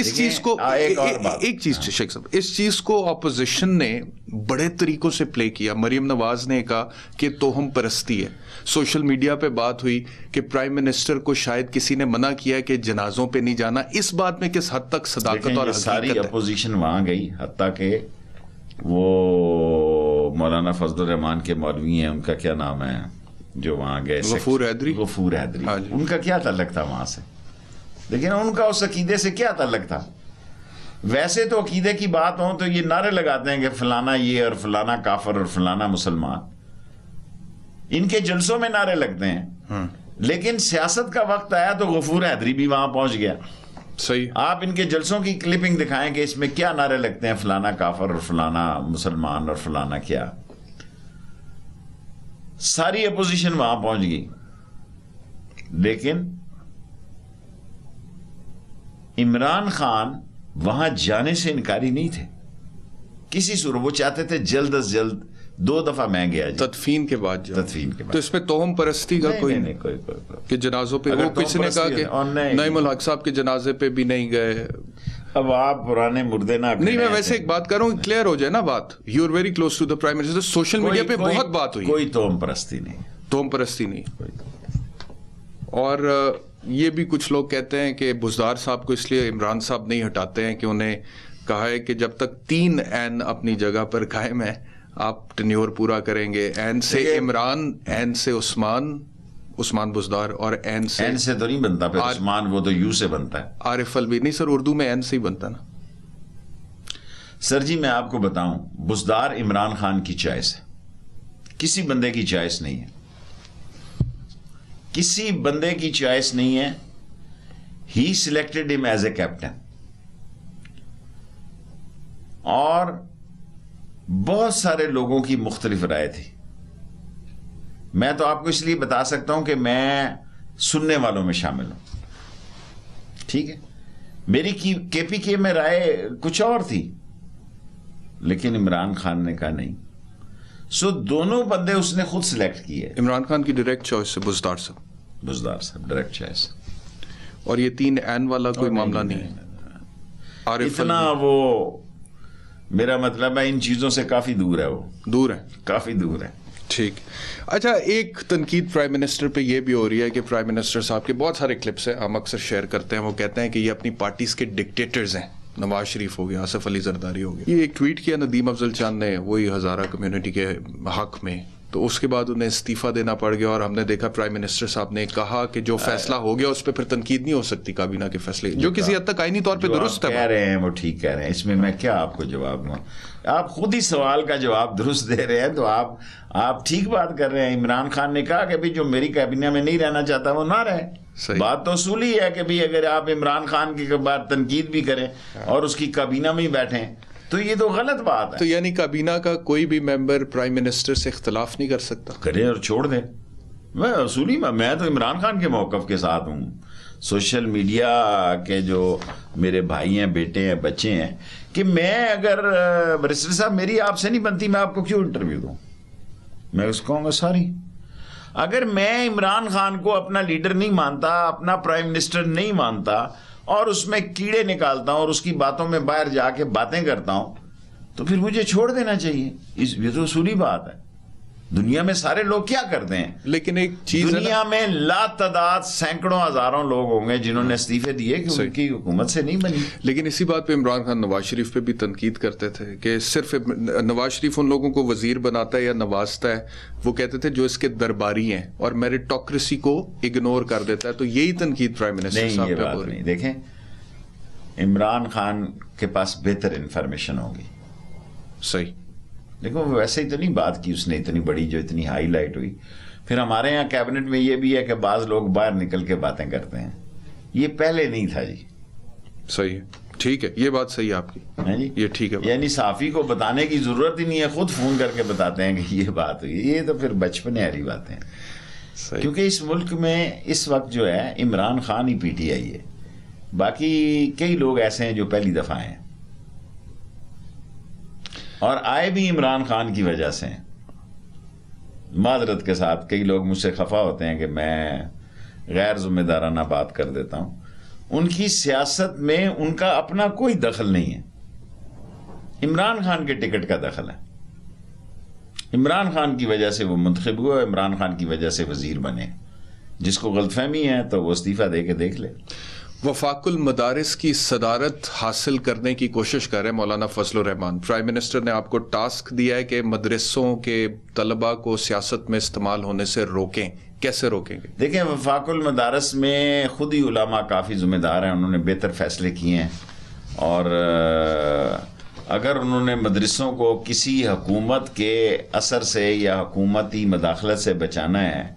A: इस चीज को आ, एक, ए, ए, एक चीज हाँ। शेख साहब इस चीज को ऑपोजिशन ने बड़े तरीकों से प्ले किया मरियम नवाज ने कहा कि तोहम परस्ती है सोशल मीडिया पे बात हुई कि प्राइम मिनिस्टर को शायद किसी ने मना किया कि जनाजों पे नहीं जाना इस बात में किस हद तक सदाकत और सारी
B: अपोजिशन वहां गई हती के वो मौलाना फजल रहमान के मौलवी हैं उनका क्या नाम है जो वहां गए गफूर हैदरी गफूर हैदरी हाँ उनका क्या तल्लक था वहां से लेकिन उनका उस अकीदे से क्या तल्लक था वैसे तो अकीदे की बात हो तो ये नारे लगाते हैं कि फलाना ये और फलाना काफर और फलाना मुसलमान इनके जलसों में नारे लगते हैं हाँ। लेकिन सियासत का वक्त आया तो गफूर हैदरी भी वहां पहुंच गया सही आप इनके जलसों की क्लिपिंग दिखाएं कि इसमें क्या नारे लगते हैं फलाना काफर और फलाना मुसलमान और फलाना क्या सारी अपोजिशन वहां पहुंच गई लेकिन इमरान खान वहां जाने से इनकारी नहीं थे किसी सुर वो चाहते थे जल्द अज जल्द दो दफा
A: मैं गया जी। तदफीन के बाद जो तदफीन के बाद तो इसमें तोहम परस्ती का कोई नहीं कोई कोई कि जनाजों पे वो किसी ने कहा कि नई मुलाक साहब के जनाजे पे भी नहीं गए अब आप पुराने मुर्दे ना नहीं मैं वैसे एक बात कर रहा हूँ क्लियर हो जाए ना बात you are very close to the prime minister social media पे बहुत बात हुई कोई तोहम परस्ती नहीं तोहम परस्ती नहीं और ये भी कुछ लोग कहते हैं कि बुजदार साहब को इसलिए इमरान साहब नहीं हटाते हैं कि उन्हें कहा है कि जब तक तीन एन अपनी जगह पर कायम है आप टन्योर पूरा करेंगे एन से इमरान एन से उस्मान उस्मान बुजदार और एन से एन से तो नहीं बनता फिर उस्मान वो तो यू से बनता है आरिफ अलवी नहीं सर उर्दू में एन से ही बनता ना
B: सर जी मैं आपको बताऊं बुजदार इमरान खान की चॉइस है किसी बंदे की चॉइस नहीं है किसी बंदे की चॉइस नहीं है he selected him as a captain और बहुत सारे लोगों की मुख्तलिफ राय थी मैं तो आपको इसलिए बता सकता हूं कि मैं सुनने वालों में शामिल हूं ठीक है मेरी की केपी के में राय कुछ और थी लेकिन इमरान खान ने कहा नहीं सो
A: दोनों बंदे उसने खुद सिलेक्ट किए इमरान खान की डायरेक्ट चॉइस है बुजदार साहब बुजदार साहब डायरेक्ट चॉइस और ये तीन एन वाला कोई मामला नहीं, नहीं, नहीं, नहीं। इतना वो मेरा मतलब है इन चीज़ों से काफ़ी दूर है वो दूर है काफ़ी दूर है ठीक अच्छा एक तनकीद प्राइम मिनिस्टर पे ये भी हो रही है कि प्राइम मिनिस्टर साहब के बहुत सारे क्लिप्स हैं हम अक्सर शेयर करते हैं वो कहते हैं कि ये अपनी पार्टीज़ के डिक्टेटर्स हैं नवाज शरीफ हो गया आसफ अली जरदारी हो गया ये एक ट्वीट किया नदीम अफजल चांद ने वही हज़ारा कम्यूनिटी के हक में तो उसके बाद उन्हें इस्तीफा देना पड़ गया और हमने देखा प्राइम मिनिस्टर साहब ने कहा कि जो फैसला हो गया उस पर फिर तनकीद नहीं हो सकती काबीना के फैसले जो किसी हद
B: तक आईनी तौर पर दुरुस्त कह रहे हैं वो ठीक कह रहे हैं इसमें मैं क्या आपको जवाब दूँ आप खुद ही सवाल का जवाब दुरुस्त दे रहे हैं तो आप आप ठीक बात कर रहे हैं इमरान खान ने कहा कि भाई जो मेरी कैबिना में नहीं रहना चाहता वो ना रहे बात तो ही है कि भाई अगर आप इमरान खान की बार तनकीद भी करें हाँ। और उसकी काबीना में ही बैठें
A: तो ये तो गलत बात है तो यानी काबीना का कोई भी मेंबर प्राइम मिनिस्टर से
B: इख्तलाफ नहीं कर सकता करें और छोड़ दें मैं असूली मैं, मैं तो इमरान खान के मौकफ के साथ हूँ सोशल मीडिया के जो मेरे भाई हैं बेटे हैं बच्चे हैं कि मैं अगर बरिस्टर साहब मेरी आपसे नहीं बनती मैं आपको क्यों इंटरव्यू दूँ मैं उसको कहूँगा सॉरी अगर मैं इमरान खान को अपना लीडर नहीं मानता अपना प्राइम मिनिस्टर नहीं मानता और उसमें कीड़े निकालता हूं और उसकी बातों में बाहर जाके बातें करता हूं तो फिर मुझे छोड़ देना चाहिए इस ये तो सूरी बात है दुनिया में सारे लोग क्या करते हैं लेकिन एक चीज दुनिया में लातदाद सैकड़ों
A: हजारों लोग होंगे जिन्होंने हाँ। इस्तीफे दिए कि हुकूमत से नहीं बनी लेकिन इसी बात पे इमरान खान नवाज शरीफ पे भी तनकीद करते थे कि सिर्फ नवाज शरीफ उन लोगों को वजीर बनाता है या नवाजता है वो कहते थे जो इसके दरबारी हैं और मेरिटोक्रेसी को इग्नोर कर देता है तो यही तनकीद प्राइम मिनिस्टर साहब देखें इमरान खान के पास
B: बेहतर इंफॉर्मेशन होगी सही देखो वैसे इतनी बात की उसने इतनी बड़ी जो इतनी हाईलाइट हुई फिर हमारे यहाँ कैबिनेट में ये भी है कि बाज लोग बाहर निकल के बातें करते हैं ये पहले नहीं था जी सही है ठीक है ये बात सही है आपकी है जी ये ठीक है यानी साफी को बताने की जरूरत ही नहीं है खुद फोन करके बताते हैं कि ये बात हुई ये तो फिर बचपने वाली बातें हैं क्योंकि इस मुल्क में इस वक्त जो है इमरान खान ही पीटीआई है बाकी कई लोग ऐसे हैं जो पहली दफा आए हैं और आए भी इमरान खान की वजह से माजरत के साथ कई लोग मुझसे खफा होते हैं कि मैं गैर जिम्मेदाराना बात कर देता हूं उनकी सियासत में उनका अपना कोई दखल नहीं है इमरान खान के टिकट का दखल है इमरान खान की वजह से वो मुंतब हुए इमरान खान की वजह से वजीर बने जिसको गलतफहमी है तो वो
A: इस्तीफ़ा दे के देख ले वफाकुल मदारस की सदारत हासिल करने की कोशिश कर रहे हैं मौलाना फजल रहमान प्राइम मिनिस्टर ने आपको टास्क दिया है कि मदरसों के तलबा को सियासत में इस्तेमाल होने से रोकें कैसे रोकेंगे देखें वफाकुल मदारस
B: में खुद ही उलामा काफ़ी ज़िम्मेदार हैं उन्होंने बेहतर फैसले किए हैं और अगर उन्होंने मदरसों को किसी हकूमत के असर से या हकूमती मदाखलत से बचाना है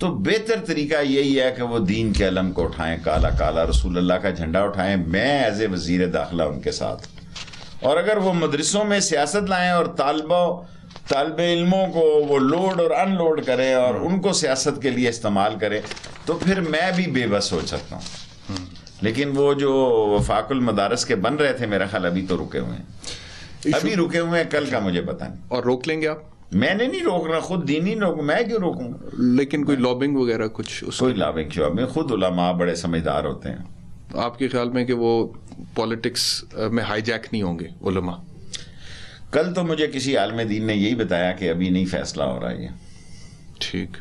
B: तो बेहतर तरीका यही है कि वो दीन के अलम को उठाएं काला काला रसूल अल्लाह का झंडा उठाएं मैं एज ए वजीर दाखिला उनके साथ और अगर वो मदरसों में सियासत लाएं और तालबों तालब इलमों को वो लोड और अनलोड करें और हम्म। उनको सियासत के लिए इस्तेमाल करें तो फिर मैं भी बेबस हो सकता हूँ हम्म। लेकिन वो जो वफाकुल मदारस के बन रहे थे मेरा ख्याल अभी तो रुके हुए हैं अभी रुके हुए हैं कल का मुझे पता नहीं और रोक लेंगे आप मैंने नहीं रोकना खुद दीन ही रोक मैं क्यों
A: रोकूं लेकिन कोई लॉबिंग वगैरह कुछ कोई लॉबिंग शॉबिंग खुद उलमा बड़े समझदार होते हैं आपके ख्याल में कि वो पॉलिटिक्स में
B: हाईजैक नहीं होंगे उलमा कल तो मुझे किसी आलम दीन ने यही बताया कि अभी नहीं
A: फैसला हो रहा है ये ठीक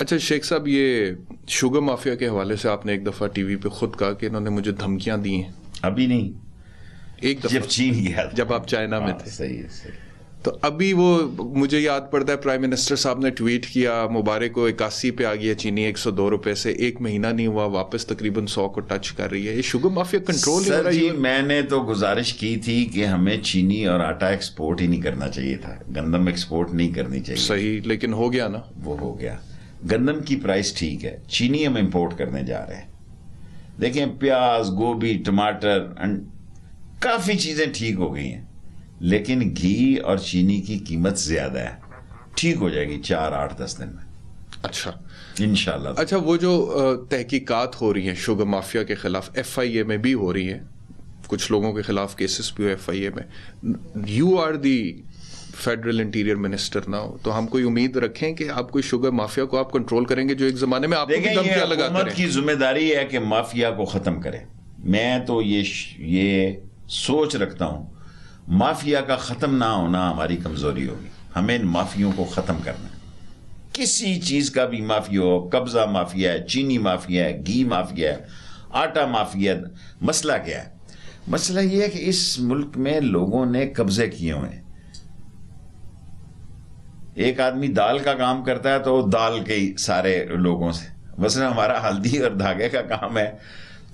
A: अच्छा शेख साहब ये शुगर माफिया के हवाले से आपने एक दफ़ा टीवी पे खुद कहा कि इन्होंने मुझे धमकियां दी हैं अभी नहीं एक दफा जब चीन गया जब आप चाइना में हाँ, थे सही है सही तो अभी वो मुझे याद पड़ता है प्राइम मिनिस्टर साहब ने ट्वीट किया मुबारक को इक्यासी पे आ गया चीनी एक सौ दो रुपए से एक महीना नहीं हुआ वापस तकरीबन सौ को टच कर रही है ये शुगर माफिया कंट्रोल सर जी
B: मैंने तो गुजारिश की थी कि हमें चीनी और आटा एक्सपोर्ट ही नहीं करना चाहिए था गंदम एक्सपोर्ट नहीं करनी चाहिए सही लेकिन हो गया ना वो हो गया गंदम की प्राइस ठीक है चीनी हम इम्पोर्ट करने जा रहे हैं देखें प्याज गोभी टमाटर काफ़ी चीज़ें ठीक हो गई हैं लेकिन घी और चीनी की कीमत ज्यादा है ठीक हो जाएगी चार आठ दस दिन में अच्छा इनशाला
A: अच्छा वो जो तहकीकात हो रही हैं शुगर माफिया के खिलाफ एफ आई ए में भी हो रही हैं कुछ लोगों के खिलाफ केसेस भी हो एफ आई ए में you are the federal interior minister ना हो तो हम कोई उम्मीद रखें कि आप कोई शुगर माफिया को आप कंट्रोल करेंगे जो एक जमाने में आपको लगा की जिम्मेदारी है कि माफिया को खत्म करें मैं तो ये ये
B: सोच रखता हूँ माफिया का ख़त्म ना होना हमारी कमज़ोरी होगी हमें इन माफियों को ख़त्म करना है किसी चीज़ का भी माफिया हो कब्ज़ा माफिया है चीनी माफिया है घी माफिया है आटा माफिया है मसला क्या है मसला यह है कि इस मुल्क में लोगों ने कब्ज़े किए हुए हैं एक आदमी दाल का काम करता है तो दाल के सारे लोगों से मसला हमारा हल्दी और धागे का काम है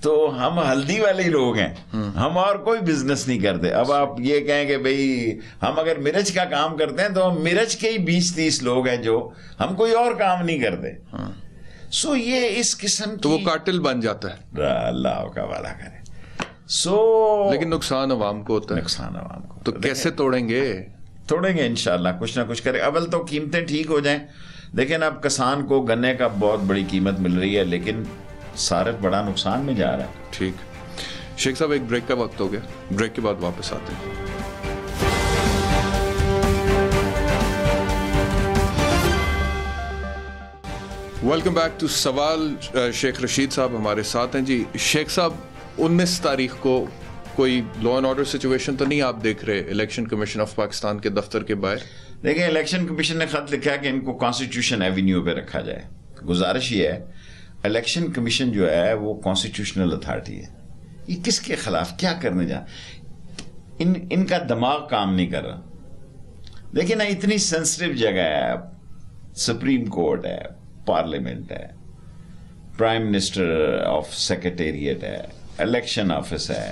B: तो हम हल्दी वाले ही लोग हैं हम और कोई बिजनेस नहीं करते अब आप ये कहें कि भाई हम अगर मिर्च का काम करते हैं तो हम मिर्च के ही बीस तीस लोग हैं जो हम कोई और काम नहीं करते सो ये इस किस्म तो वो
A: काटिल बन जाता है अल्लाह का वाला करे सो लेकिन नुकसान अवाम को होता है नुकसान अवाम को तो कैसे तोड़ेंगे तोड़ेंगे इनशाला कुछ ना
B: कुछ करें अवल तो कीमतें ठीक हो जाए लेकिन अब किसान को गन्ने का बहुत बड़ी कीमत मिल
A: रही है लेकिन सारा बड़ा नुकसान में जा रहा है ठीक शेख साहब एक ब्रेक का वक्त हो गया ब्रेक के बाद वापस आते हैं वेलकम बैक टू सवाल शेख रशीद साहब हमारे साथ हैं जी शेख साहब उन्नीस तारीख को कोई लॉ एंड ऑर्डर सिचुएशन तो नहीं आप देख रहे इलेक्शन कमीशन ऑफ पाकिस्तान के दफ्तर के बाहर देखिए
B: इलेक्शन कमीशन ने खत लिखा कि इनको कॉन्स्टिट्यूशन एवेन्यू पे रखा जाए गुजारिश ये है इलेक्शन कमीशन जो है वो कॉन्स्टिट्यूशनल अथॉरिटी है ये किसके खिलाफ क्या करने जा इन इनका दिमाग काम नहीं कर रहा लेकिन ना इतनी सेंसिटिव जगह है सुप्रीम कोर्ट है पार्लियामेंट है प्राइम मिनिस्टर ऑफ सेक्रेटेरिएट है इलेक्शन ऑफिस है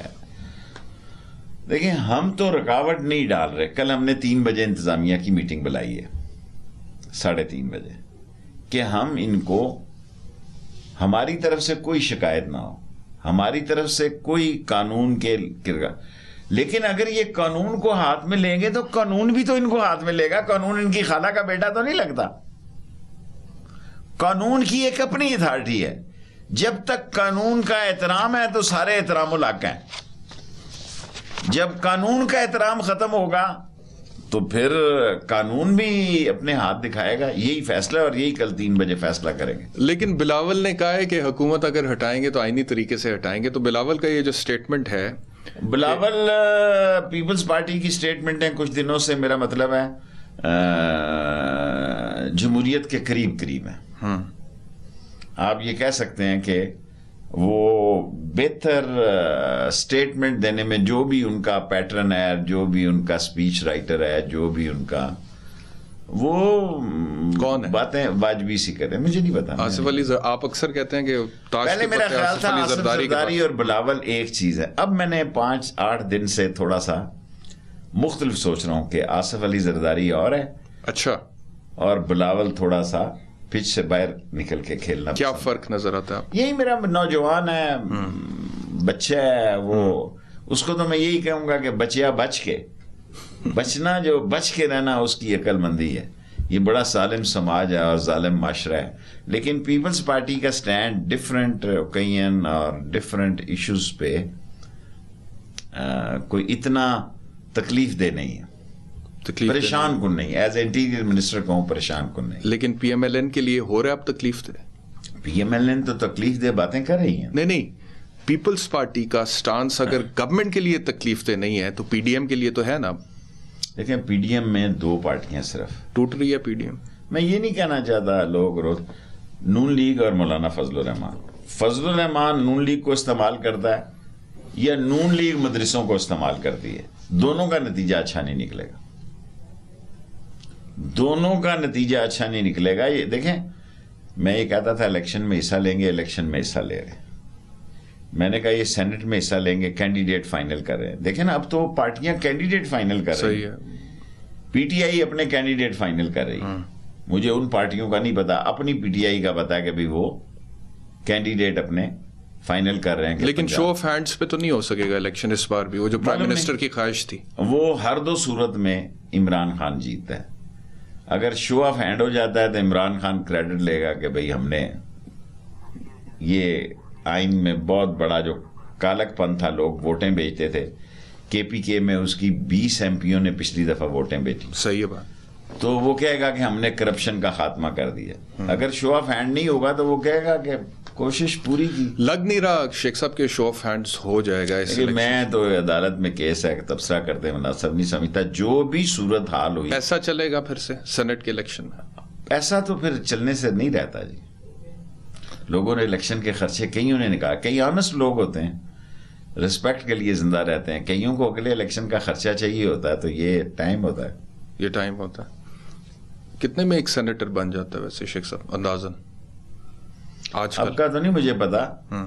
B: देखिए हम तो रुकावट नहीं डाल रहे कल हमने तीन बजे इंतजामिया की मीटिंग बुलाई है साढ़े तीन बजे कि हम इनको हमारी तरफ से कोई शिकायत ना हो हमारी तरफ से कोई कानून के लेकिन अगर ये कानून को हाथ में लेंगे तो कानून भी तो इनको हाथ में लेगा कानून इनकी खाला का बेटा तो नहीं लगता कानून की एक अपनी अथॉरिटी है जब तक कानून का एहतराम है तो सारे एहतराम लाक हैं जब कानून का एहतराम खत्म होगा तो फिर कानून
A: भी अपने हाथ दिखाएगा यही फैसला और यही कल तीन बजे फैसला करेंगे लेकिन बिलावल ने कहा है कि हुकूमत अगर हटाएंगे तो आईनी तरीके से हटाएंगे तो बिलावल का ये जो स्टेटमेंट है बिलावल पीपल्स पार्टी की स्टेटमेंट है कुछ दिनों से मेरा मतलब है
B: जमहूरियत के करीब करीब है हाँ। आप ये कह सकते हैं कि वो बेहतर स्टेटमेंट देने में जो भी उनका पैटर्न है जो भी उनका स्पीच राइटर है जो भी उनका वो हम्म, कौन है बातें वाजबी सी करें मुझे नहीं पता आसिफ अली आप अक्सर
A: कहते हैं कि पहले मेरा ख्याल था जरदारी और बिलावल एक
B: चीज है अब मैंने पांच आठ दिन से थोड़ा सा मुख्तलिफ सोच रहा हूँ कि आसिफ अली जरदारी और है अच्छा और बिलावल थोड़ा सा पिच से बाहर निकल के खेलना क्या फर्क नजर आता है यही मेरा नौजवान है हम्म। बच्चा है वो उसको तो मैं यही कहूंगा कि बचिया बच के बचना जो बच के रहना उसकी अक्लमंदी है ये बड़ा सालिम समाज है और जालिम माशरा है लेकिन पीपल्स पार्टी का स्टैंड डिफरेंट ओकेजन और डिफरेंट इश्यूज पे आ, कोई इतना तकलीफ दे नहीं है तकलीफ परेशान कुन नहीं एज
A: इंटीरियर मिनिस्टर कहूँ परेशान कुन नहीं लेकिन पीएमएलएन के लिए हो रहा है अब तकलीफ दे तो? पीएमएलएन तो तकलीफ दे बातें कर रही है नहीं नहीं पीपल्स पार्टी का स्टांस अगर गवर्नमेंट हाँ। के लिए तकलीफ दे नहीं है तो पीडीएम के लिए तो है ना लेकिन पीडीएम में
B: दो पार्टियां सिर्फ टूट रही है पीडीएम मैं ये नहीं कहना चाहता लोग रोज नून लीग और मौलाना फजल रहमान फजल रहमान नून लीग को इस्तेमाल करता है या नून लीग मदरसों को इस्तेमाल करती है दोनों का नतीजा अच्छा नहीं निकलेगा दोनों का नतीजा अच्छा नहीं निकलेगा ये देखें मैं ये कहता था इलेक्शन में हिस्सा लेंगे इलेक्शन में हिस्सा ले रहे मैंने कहा ये सेनेट में हिस्सा लेंगे कैंडिडेट फाइनल कर रहे हैं देखें ना अब तो पार्टियां कैंडिडेट फाइनल कर रही है पीटीआई अपने कैंडिडेट फाइनल कर रही है हाँ। मुझे उन पार्टियों का नहीं पता अपनी पीटीआई का पता है कि भाई वो कैंडिडेट अपने फाइनल कर रहे हैं लेकिन शो ऑफ हैंड्स पे तो नहीं हो सकेगा इलेक्शन इस बार भी वो
A: जो प्राइम मिनिस्टर की ख्वाहिश थी
B: वो हर दो सूरत में इमरान खान जीतता है अगर शो ऑफ हैंड हो जाता है तो इमरान खान क्रेडिट लेगा कि भाई हमने ये आइन में बहुत बड़ा जो कालकपन था लोग वोटें बेचते थे केपीके में उसकी 20 एमपीओ ने पिछली दफा वोटें बेची सही है बात तो वो कहेगा कि हमने करप्शन का खात्मा कर दिया हम्म। अगर शो ऑफ हैंड नहीं होगा तो वो कहेगा कि कोशिश पूरी की लग नहीं रहा शेख साहब के शो ऑफ हैंड्स हो जाएगा इसलिए मैं तो अदालत में केस है तबसरा करते मुनासब नहीं समझता जो भी सूरत हाल हुई ऐसा चलेगा फिर से सेनेट के इलेक्शन में ऐसा तो फिर चलने से नहीं रहता जी लोगों ने इलेक्शन के खर्चे कईयों ने निकाला कई ऑनेस्ट लोग होते हैं रिस्पेक्ट के लिए जिंदा रहते हैं कईयों को अगले इलेक्शन का खर्चा चाहिए होता है तो ये टाइम होता है ये टाइम होता है
A: कितने में एक सेनेटर बन जाता है वैसे शेख साहब अंदाजन आजकल आपका तो नहीं मुझे पता हाँ।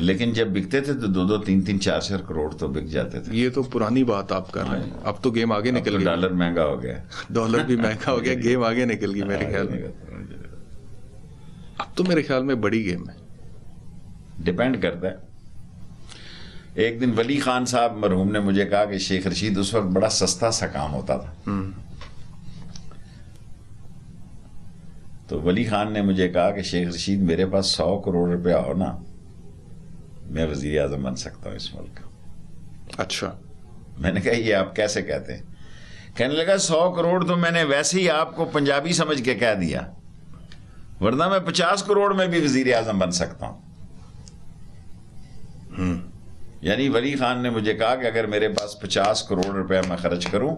A: लेकिन जब बिकते थे तो दो दो तीन तीन चार चार करोड़ तो बिक जाते थे ये तो पुरानी बात आप कर रहे हैं अब तो गेम आगे निकल तो गया डॉलर महंगा हो गया डॉलर भी महंगा हो गया गेम आगे निकल गई मेरे ख्याल में अब तो मेरे ख्याल में बड़ी गेम है डिपेंड करता है एक दिन वली
B: खान साहब मरहूम ने मुझे कहा कि शेख रशीद उस वक्त बड़ा सस्ता सा काम होता था हम्म। तो वली खान ने मुझे कहा कि शेख रशीद मेरे पास सौ करोड़ रुपया हो ना मैं वजीर अजम बन सकता हूँ इस मुल्क
A: का अच्छा मैंने
B: कहा ये आप कैसे कहते हैं कहने लगा सौ करोड़ तो मैंने वैसे ही आपको पंजाबी समझ के कह दिया वरना मैं पचास करोड़ में भी वजीर अजम बन सकता हूँ हम्म। यानी वली खान ने मुझे कहा कि अगर मेरे पास पचास करोड़ रुपया मैं खर्च करूं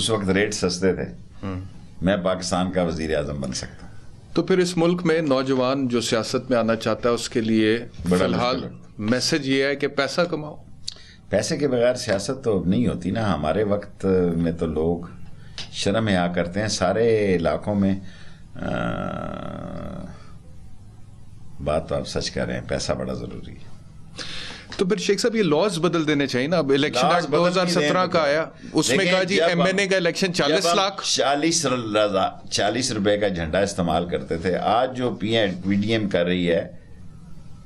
B: उस वक्त रेट सस्ते थे हम्म। मैं पाकिस्तान का वजीर अजम बन सकता
A: तो फिर इस मुल्क में नौजवान जो सियासत में आना चाहता है उसके लिए फिलहाल मैसेज ये है कि पैसा कमाओ
B: पैसे के बगैर सियासत तो नहीं होती ना हमारे वक्त में तो लोग शर्म आ करते हैं सारे इलाकों में आ, बात तो आप सच कर रहे हैं पैसा बड़ा
A: ज़रूरी है तो फिर शेख साहब ये लॉज बदल देने चाहिए ना अब इलेक्शन एक्ट सत्रह का आया उसमें कहा जी एमएनए का इलेक्शन चालीस लाख
B: चालीस चालीस रुपए का झंडा इस्तेमाल करते थे आज जो पीएम कर रही है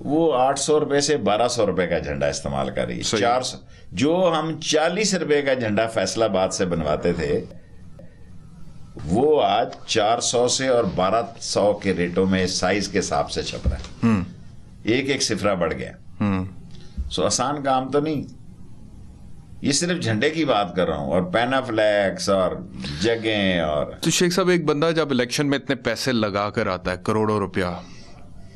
B: वो आठ सौ रुपए से बारह सौ रुपए का झंडा इस्तेमाल कर रही है चार सौ जो हम चालीस रुपए का झंडा फैसलाबाद से बनवाते थे वो आज चार सौ से और बारह सौ के रेटों में साइज के हिसाब से छप रहा है हम्म। एक एक सिफरा बढ़ गया हम्म। सो आसान काम तो नहीं ये सिर्फ झंडे की बात कर रहा हूँ और पैनाफ्लैक्स और जगह
A: और तो शेख साहब एक बंदा जब इलेक्शन में इतने पैसे लगा कर आता है करोड़ों रुपया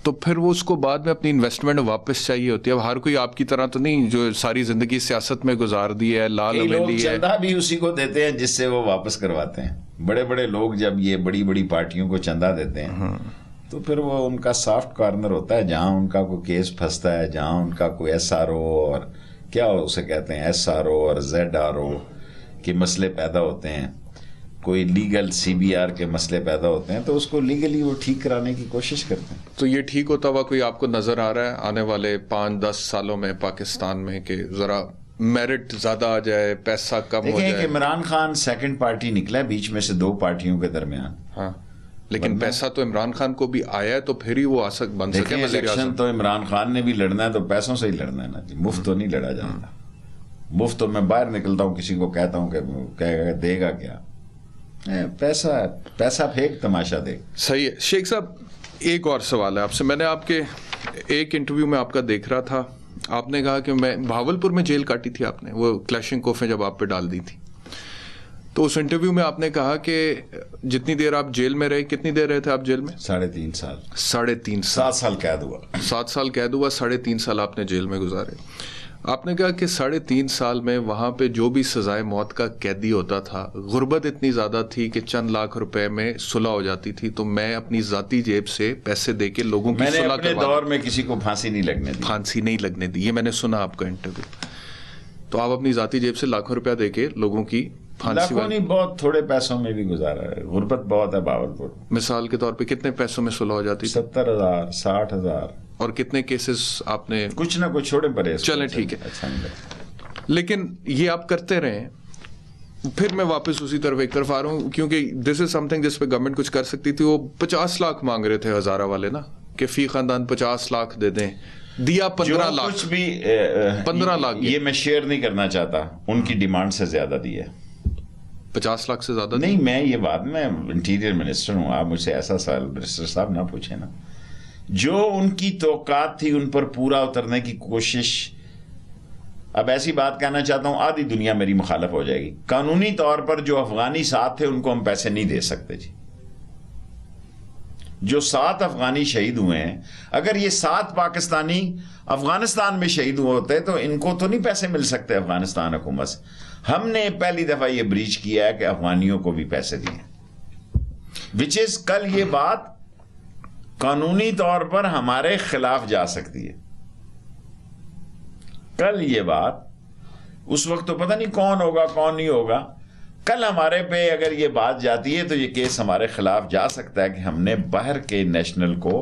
A: तो फिर वो उसको बाद में अपनी इन्वेस्टमेंट वापस चाहिए होती है अब हर कोई आपकी तरह तो नहीं जो सारी जिंदगी सियासत में गुजार दी है लाल है चंदा
B: भी उसी को देते हैं जिससे वो वापस करवाते हैं बड़े बड़े लोग जब ये बड़ी बड़ी पार्टियों को चंदा देते हैं हाँ। तो फिर वो उनका सॉफ्ट कॉर्नर होता है जहाँ उनका कोई केस फंसता है जहाँ उनका कोई एस आर ओ और क्या उसे कहते हैं एस आर ओ और जेड आर ओ के मसले पैदा होते हैं कोई
A: लीगल सी बी आर के मसले पैदा होते हैं
B: तो उसको लीगली वो ठीक कराने की कोशिश करते हैं
A: तो ये ठीक होता हुआ कोई आपको नज़र आ रहा है आने वाले पाँच दस सालों में पाकिस्तान में कि ज़रा मेरिट ज़्यादा आ जाए पैसा कम हो जाए इमरान खान सेकंड पार्टी निकला बीच में से दो पार्टियों के दरमियान हाँ लेकिन पैसा तो इमरान खान को भी आया तो फिर ही वो आसक बन सके इलेक्शन तो इमरान
B: खान ने भी लड़ना है तो पैसों से ही लड़ना है ना जी मुफ्त तो नहीं लड़ा जाता मुफ्त तो मैं बाहर निकलता हूँ किसी को कहता हूँ देगा क्या पैसा पैसा फेंक तमाशा दे
A: सही है शेख साहब एक और सवाल है आपसे मैंने आपके एक इंटरव्यू में आपका देख रहा था आपने कहा कि मैं भावलपुर में जेल काटी थी आपने वो क्लैशिंग कोफे जब आप पे डाल दी थी तो उस इंटरव्यू में आपने कहा कि जितनी देर आप जेल में रहे कितनी देर रहे थे आप जेल में साढ़े तीन साल साढ़े तीन साल सात साल कैद हुआ सात साल कैद हुआ साढ़े तीन साल आपने जेल में गुजारे आपने कहा कि साढ़े तीन साल में वहाँ पे जो भी सजाए मौत का कैदी होता था गुर्बत इतनी ज़्यादा थी कि चंद लाख रुपए में सुलह हो जाती थी तो मैं अपनी ज़ाती जेब से पैसे दे के लोगों की मैंने अपने दौर में किसी को फांसी नहीं लगने दी फांसी नहीं लगने दी ये मैंने सुना आपका इंटरव्यू तो आप अपनी ज़ाती जेब से लाखों रुपया दे लोगों की लाखों नहीं बहुत थोड़े पैसों में भी गुजारा है गुर्बत बहुत है बावलपुर मिसाल के तौर पे कितने पैसों में सुलह हो जाती है सत्तर हजार साठ हजार और कितने केसेस आपने कुछ ना कुछ छोड़े पड़े चले ठीक है अच्छा लेकिन ये आप करते रहे फिर मैं वापस उसी तरफ एक तरफ आ रहा हूँ क्योंकि दिस इज समथिंग जिस पे गवर्नमेंट कुछ कर सकती थी वो पचास लाख मांग रहे थे हजारा वाले ना कि फी खानदान पचास लाख दे दें दिया पंद्रह लाख कुछ भी पंद्रह लाख ये मैं शेयर नहीं करना चाहता उनकी डिमांड से ज्यादा दी है पचास लाख से ज्यादा नहीं
B: मैं ये बात मैं इंटीरियर मिनिस्टर हूँ आप मुझसे ऐसा सवाल मिनिस्टर साहब ना पूछे ना जो उनकी तोकात थी उन पर पूरा उतरने की कोशिश अब ऐसी बात कहना चाहता हूं आधी दुनिया मेरी मुखालफ हो जाएगी कानूनी तौर पर जो अफगानी साथ थे उनको हम पैसे नहीं दे सकते जी जो सात अफगानी शहीद हुए हैं अगर ये सात पाकिस्तानी अफगानिस्तान में शहीद हुए होते तो इनको तो नहीं पैसे मिल सकते अफगानिस्तान हुकूमत से हमने पहली दफा ये ब्रीच किया है कि अफगानियों को भी पैसे दिए विच इज कल ये बात कानूनी तौर पर हमारे खिलाफ जा सकती है कल ये बात उस वक्त तो पता नहीं कौन होगा कौन नहीं होगा कल हमारे पे अगर ये बात जाती है तो ये केस हमारे खिलाफ जा सकता है कि हमने बाहर के नेशनल को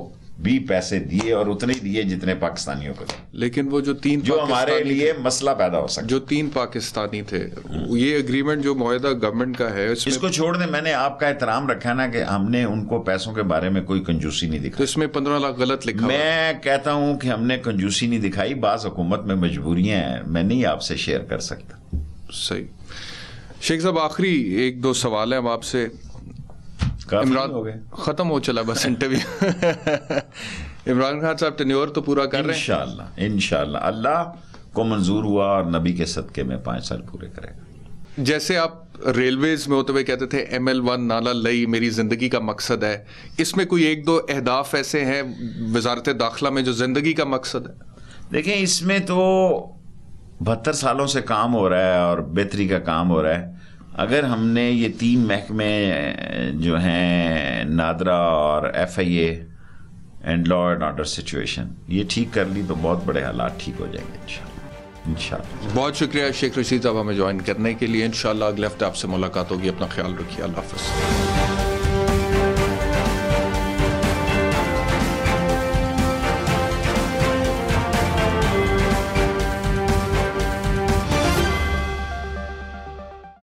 B: भी पैसे दिए और उतने ही दिए जितने पाकिस्तानियों को
A: लेकिन वो जो तीन जो हमारे लिए मसला पैदा हो सकता जो तीन पाकिस्तानी थे हम्म। ये अग्रीमेंट जो मुहिदा गवर्नमेंट का है इसको छोड़ दें
B: मैंने आपका एहतराम रखा ना कि हमने उनको पैसों के बारे में कोई कंजूसी नहीं दिखाई तो इसमें पंद्रह लाख गलत लिखा मैं कहता हूं कि हमने कंजूसी नहीं दिखाई बाज हुकूमत में मजबूरियां हैं मैं नहीं
A: आपसे शेयर कर सकता सही शेख साहब आखिरी एक दो सवाल है हम आपसे इमरान खत्म हो चला बस इंटरव्यू इमरान खान साहब टेन्योर तो पूरा कर रहे हैं इनशाला अल्लाह को मंजूर हुआ और
B: नबी के सदके में पाँच साल पूरे करेगा
A: जैसे आप रेलवेज में होते हुए कहते थे एम एल वन नाला लई मेरी ज़िंदगी का मकसद है इसमें कोई एक दो अहदाफ ऐसे हैं वजारत दाखिला में जो ज़िंदगी का मकसद है देखें इसमें तो बहत्तर
B: सालों से काम हो रहा है और बेहतरी का काम हो रहा है अगर हमने ये तीन महकमे जो हैं नादरा और F I and law
A: and order situation ये ठीक कर ली तो बहुत बड़े हालात ठीक हो जाएंगे इंशाल्लाह इंशाल्लाह बहुत शुक्रिया शेख रशीद साहब हमें ज्वाइन करने के लिए इंशाल्लाह अगले हफ्ते आपसे मुलाकात होगी अपना ख्याल रखिए अल्लाह हाफ